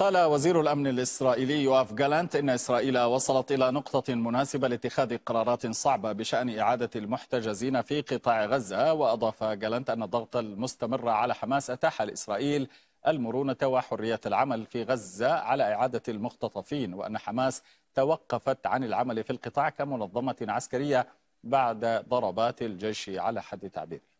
قال وزير الأمن الإسرائيلي يواف جالانت إن إسرائيل وصلت إلى نقطة مناسبة لاتخاذ قرارات صعبة بشأن إعادة المحتجزين في قطاع غزة وأضاف جالانت أن الضغط المستمر على حماس أتاح لإسرائيل المرونة وحرية العمل في غزة على إعادة المختطفين وأن حماس توقفت عن العمل في القطاع كمنظمة عسكرية بعد ضربات الجيش على حد تعبيره